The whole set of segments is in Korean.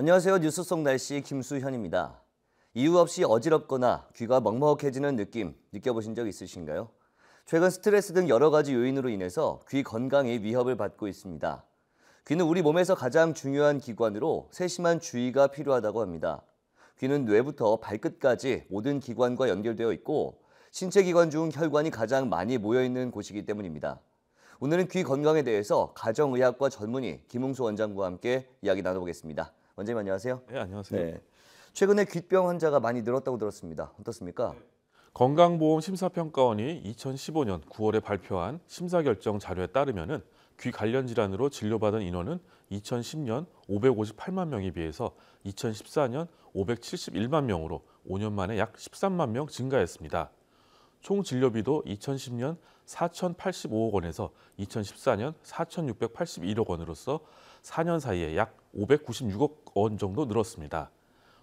안녕하세요. 뉴스속 날씨 김수현입니다. 이유 없이 어지럽거나 귀가 먹먹해지는 느낌 느껴보신 적 있으신가요? 최근 스트레스 등 여러 가지 요인으로 인해서 귀 건강이 위협을 받고 있습니다. 귀는 우리 몸에서 가장 중요한 기관으로 세심한 주의가 필요하다고 합니다. 귀는 뇌부터 발끝까지 모든 기관과 연결되어 있고 신체 기관 중 혈관이 가장 많이 모여 있는 곳이기 때문입니다. 오늘은 귀 건강에 대해서 가정의학과 전문의 김웅수 원장과 함께 이야기 나눠보겠습니다. 원장님 안녕하세요. 네, 안녕하세요. 네. 최근에 귓병 환자가 많이 늘었다고 들었습니다. 어떻습니까? 네. 건강보험 심사평가원이 2015년 9월에 발표한 심사결정 자료에 따르면 귀 관련 질환으로 진료받은 인원은 2010년 558만 명에 비해서 2014년 571만 명으로 5년 만에 약 13만 명 증가했습니다. 총 진료비도 2010년 4,085억 원에서 2014년 4,681억 원으로서 4년 사이에 약 596억 원 정도 늘었습니다.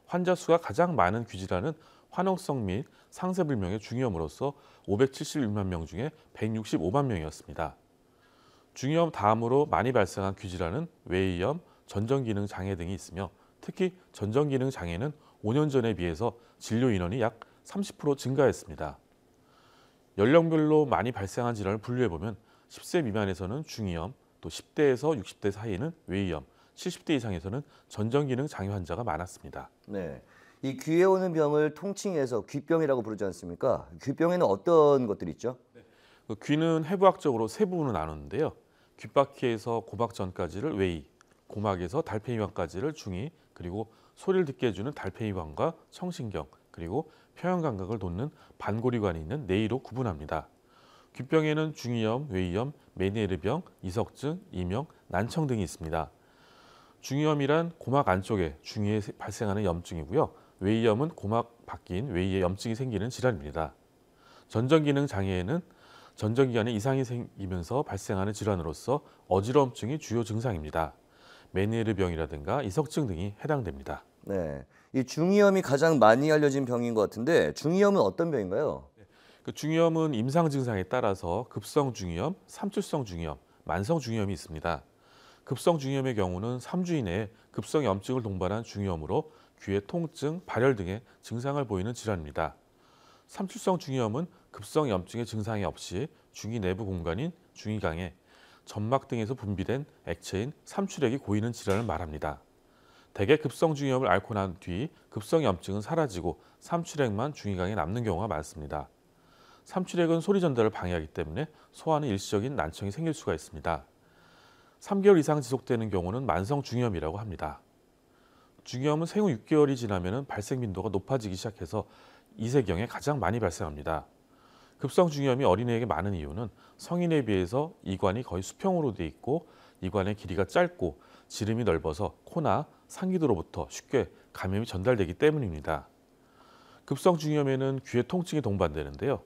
환자 수가 가장 많은 귀질환은 환농성 및 상세불명의 중이염으로서 571만 명 중에 165만 명이었습니다. 중이염 다음으로 많이 발생한 귀질환은 외이염, 전정기능 장애 등이 있으며 특히 전정기능 장애는 5년 전에 비해서 진료 인원이 약 30% 증가했습니다. 연령별로 많이 발생한 질환을 분류해보면 10세 미만에서는 중이염, 또 10대에서 60대 사이는 외이염, 70대 이상에서는 전정기능 장애 환자가 많았습니다. 네. 이 귀에 오는 병을 통칭해서 귀병이라고 부르지 않습니까? 귀병에는 어떤 것들이 있죠? 네. 그 귀는 해부학적으로 세부분으 나누는데요. 귓바퀴에서 고박 전까지를 외이, 고막에서 달팽이관까지를 중이, 그리고 소리를 듣게 해주는 달팽이관과 청신경, 그리고 표현감각을 돕는 반고리관이 있는 내이로 구분합니다. 귓병에는 중이염, 외이염, 메니르병 이석증, 이명, 난청 등이 있습니다. 중이염이란 고막 안쪽에 중이에 발생하는 염증이고요. 외이염은 고막 바뀐 외이에 염증이 생기는 질환입니다. 전정기능 장애에는 전정기관에 이상이 생기면서 발생하는 질환으로서 어지러움증이 주요 증상입니다. 메니에르병이라든가 이석증 등이 해당됩니다. 네, 이 중이염이 가장 많이 알려진 병인 것 같은데 중이염은 어떤 병인가요? 그 중이염은 임상 증상에 따라서 급성 중이염, 삼출성 중이염, 만성 중이염이 있습니다. 급성 중이염의 경우는 3주 이내에 급성 염증을 동반한 중이염으로 귀의 통증, 발열 등의 증상을 보이는 질환입니다. 삼출성 중이염은 급성 염증의 증상이 없이 중이 내부 공간인 중이강에 점막 등에서 분비된 액체인 삼출액이 고이는 질환을 말합니다. 대개 급성 중이염을 앓고 난 뒤 급성 염증은 사라지고 삼출액만 중이강에 남는 경우가 많습니다. 삼출액은 소리 전달을 방해하기 때문에 소화는 일시적인 난청이 생길 수가 있습니다. 3개월 이상 지속되는 경우는 만성 중이염이라고 합니다. 중이염은 생후 6개월이 지나면 발생 빈도가 높아지기 시작해서 이세경에 가장 많이 발생합니다. 급성 중이염이 어린애에게 많은 이유는 성인에 비해서 이관이 거의 수평으로 돼 있고 이관의 길이가 짧고 지름이 넓어서 코나 상기도로부터 쉽게 감염이 전달되기 때문입니다. 급성 중이염에는 귀의 통증이 동반되는데요.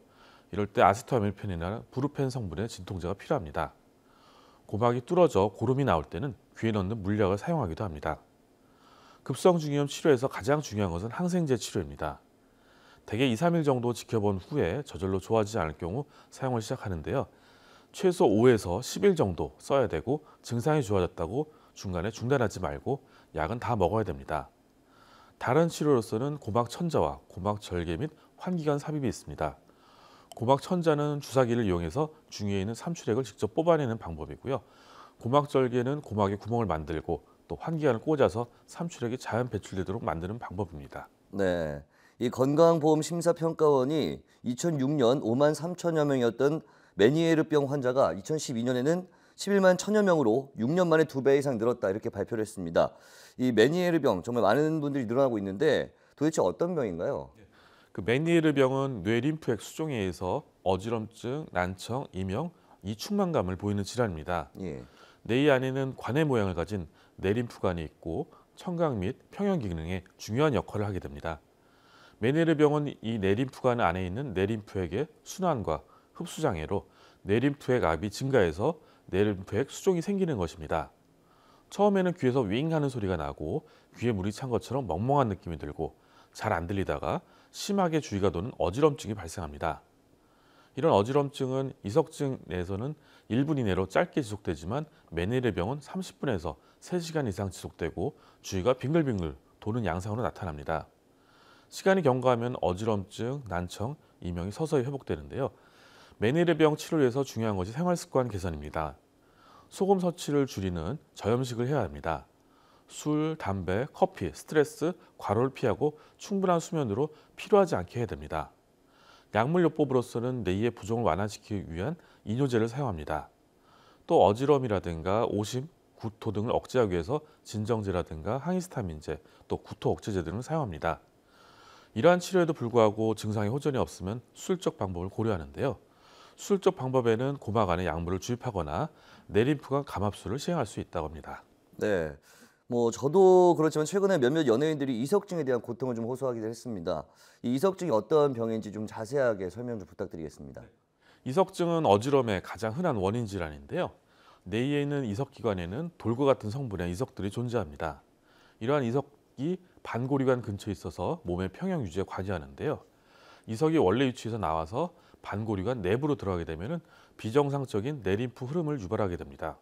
이럴 때아세트아밀펜이나 브루펜 성분의 진통제가 필요합니다. 고막이 뚫어져 고름이 나올 때는 귀에 넣는 물약을 사용하기도 합니다. 급성중이염 치료에서 가장 중요한 것은 항생제 치료입니다. 대개 2, 3일 정도 지켜본 후에 저절로 좋아지지 않을 경우 사용을 시작하는데요. 최소 5에서 10일 정도 써야 되고 증상이 좋아졌다고 중간에 중단하지 말고 약은 다 먹어야 됩니다. 다른 치료로서는 고막 천자와 고막 절개 및 환기관 삽입이 있습니다. 고막 천자는 주사기를 이용해서 중위에 있는 삼출액을 직접 뽑아내는 방법이고요. 고막절개는 고막에 구멍을 만들고 또 환기관을 꽂아서 삼출액이 자연 배출되도록 만드는 방법입니다. 네. 이 건강보험심사평가원이 2006년 5만 3천여 명이었던 메니에르병 환자가 2012년에는 11만 천여 명으로 6년 만에 두 배 이상 늘었다 이렇게 발표를 했습니다. 이 메니에르병 정말 많은 분들이 늘어나고 있는데 도대체 어떤 병인가요? 네. 그 메니에르 병은 뇌 림프액 수종에 의해서 어지럼증, 난청, 이명, 이충만감을 보이는 질환입니다. 예. 뇌의 안에는 관의 모양을 가진 내림프관이 있고 청각 및 평형 기능에 중요한 역할을 하게 됩니다. 메니르 병은 이 내림프관 안에 있는 내림프액의 순환과 흡수 장애로 내림프액 압이 증가해서 내림프액 수종이 생기는 것입니다. 처음에는 귀에서 윙 하는 소리가 나고 귀에 물이 찬 것처럼 멍멍한 느낌이 들고 잘 안 들리다가 심하게 주의가 도는 어지럼증이 발생합니다. 이런 어지럼증은 이석증 내에서는 1분 이내로 짧게 지속되지만 메네르 병은 30분에서 3시간 이상 지속되고 주의가 빙글빙글 도는 양상으로 나타납니다. 시간이 경과하면 어지럼증, 난청, 이명이 서서히 회복되는데요. 메네르병 치료를 위해서 중요한 것이 생활습관 개선입니다. 소금 섭취를 줄이는 저염식을 해야 합니다. 술, 담배, 커피, 스트레스, 과로를 피하고 충분한 수면으로 필요하지 않게 해야 됩니다. 약물요법으로서는 뇌의 부종을 완화시키기 위한 이뇨제를 사용합니다. 또 어지럼이라든가 오심, 구토 등을 억제하기 위해서 진정제라든가 항히스타민제, 또 구토 억제제 등을 사용합니다. 이러한 치료에도 불구하고 증상이 호전이 없으면 술적 방법을 고려하는데요. 술적 방법에는 고막 안에 약물을 주입하거나 내림프간 감압술을 시행할 수 있다고 합니다. 네. 뭐 저도 그렇지만 최근에 몇몇 연예인들이 이석증에 대한 고통을 좀 호소하기도 했습니다. 이 이석증이 어떤 병인지 좀 자세하게 설명 좀 부탁드리겠습니다. 네. 이석증은 어지럼의 가장 흔한 원인 질환인데요. 뇌에 있는 이석기관에는 돌과 같은 성분의 이석들이 존재합니다. 이러한 이석이 반고리관 근처에 있어서 몸의 평형 유지에 관여하는데요. 이석이 원래 위치에서 나와서 반고리관 내부로 들어가게 되면 비정상적인 내림프 흐름을 유발하게 됩니다.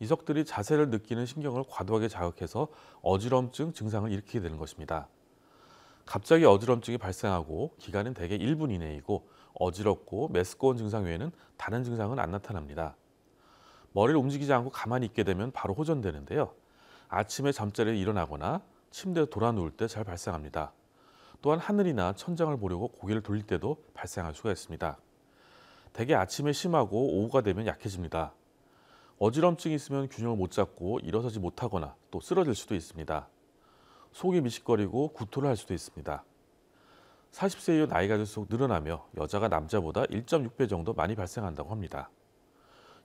이석들이 자세를 느끼는 신경을 과도하게 자극해서 어지럼증 증상을 일으키게 되는 것입니다. 갑자기 어지럼증이 발생하고 기간은 대개 1분 이내이고 어지럽고 메스꺼운 증상 외에는 다른 증상은 안 나타납니다. 머리를 움직이지 않고 가만히 있게 되면 바로 호전되는데요. 아침에 잠자리에 일어나거나 침대에 돌아 누울 때 잘 발생합니다. 또한 하늘이나 천장을 보려고 고개를 돌릴 때도 발생할 수가 있습니다. 대개 아침에 심하고 오후가 되면 약해집니다. 어지럼증이 있으면 균형을 못 잡고 일어서지 못하거나 또 쓰러질 수도 있습니다. 속이 미식거리고 구토를 할 수도 있습니다. 40세 이후 나이가 들수록 늘어나며 여자가 남자보다 1.6배 정도 많이 발생한다고 합니다.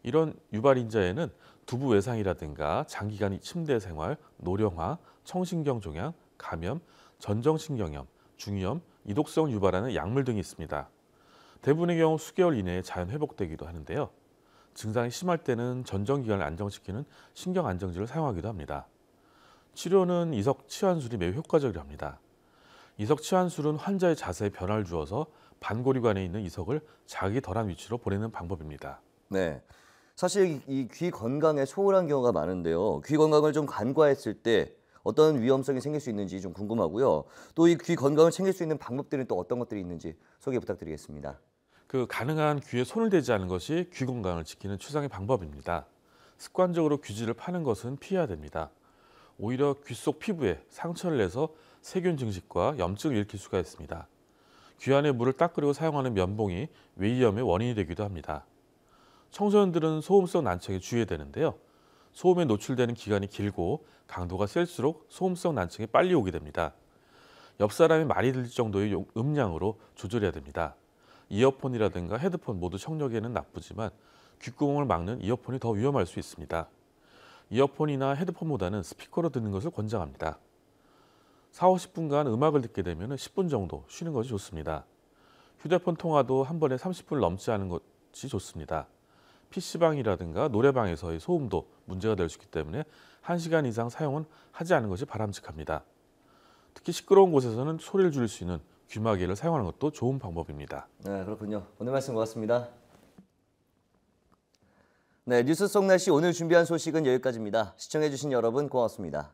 이런 유발 인자에는 두부 외상이라든가 장기간 침대 생활, 노령화, 청신경 종양, 감염, 전정신경염, 중이염, 이독성 유발하는 약물 등이 있습니다. 대부분의 경우 수개월 이내에 자연 회복되기도 하는데요. 증상이 심할 때는 전정기관을 안정시키는 신경안정제를 사용하기도 합니다. 치료는 이석 치환술이 매우 효과적이랍니다. 이석 치환술은 환자의 자세에 변화를 주어서 반고리관에 있는 이석을 자기 덜한 위치로 보내는 방법입니다. 네. 사실 이 귀 건강에 소홀한 경우가 많은데요. 귀 건강을 좀 간과했을 때 어떤 위험성이 생길 수 있는지 좀 궁금하고요. 또 이 귀 건강을 챙길 수 있는 방법들은 또 어떤 것들이 있는지 소개 부탁드리겠습니다. 그 가능한 귀에 손을 대지 않는 것이 귀 건강을 지키는 최상의 방법입니다. 습관적으로 귀지를 파는 것은 피해야 됩니다. 오히려 귀 속 피부에 상처를 내서 세균 증식과 염증을 일으킬 수가 있습니다. 귀 안에 물을 닦으려고 사용하는 면봉이 외염의 원인이 되기도 합니다. 청소년들은 소음성 난청에 주의해야 되는데요. 소음에 노출되는 기간이 길고 강도가 셀수록 소음성 난청이 빨리 오게 됩니다. 옆 사람이 말이 들릴 정도의 음량으로 조절해야 됩니다. 이어폰이라든가 헤드폰 모두 청력에는 나쁘지만 귓구멍을 막는 이어폰이 더 위험할 수 있습니다. 이어폰이나 헤드폰보다는 스피커로 듣는 것을 권장합니다. 4, 50분간 음악을 듣게 되면 10분 정도 쉬는 것이 좋습니다. 휴대폰 통화도 한 번에 3 0분 넘지 않은 것이 좋습니다. PC방이라든가 노래방에서의 소음도 문제가 될 수 있기 때문에 1시간 이상 사용은 하지 않은 것이 바람직합니다. 특히 시끄러운 곳에서는 소리를 줄일 수 있는 귀마개를 사용하는 것도 좋은 방법입니다. 네, 그렇군요. 오늘 말씀 고맙습니다. 네, 뉴스 속 날씨 오늘 준비한 소식은 여기까지입니다. 시청해주신 여러분 고맙습니다.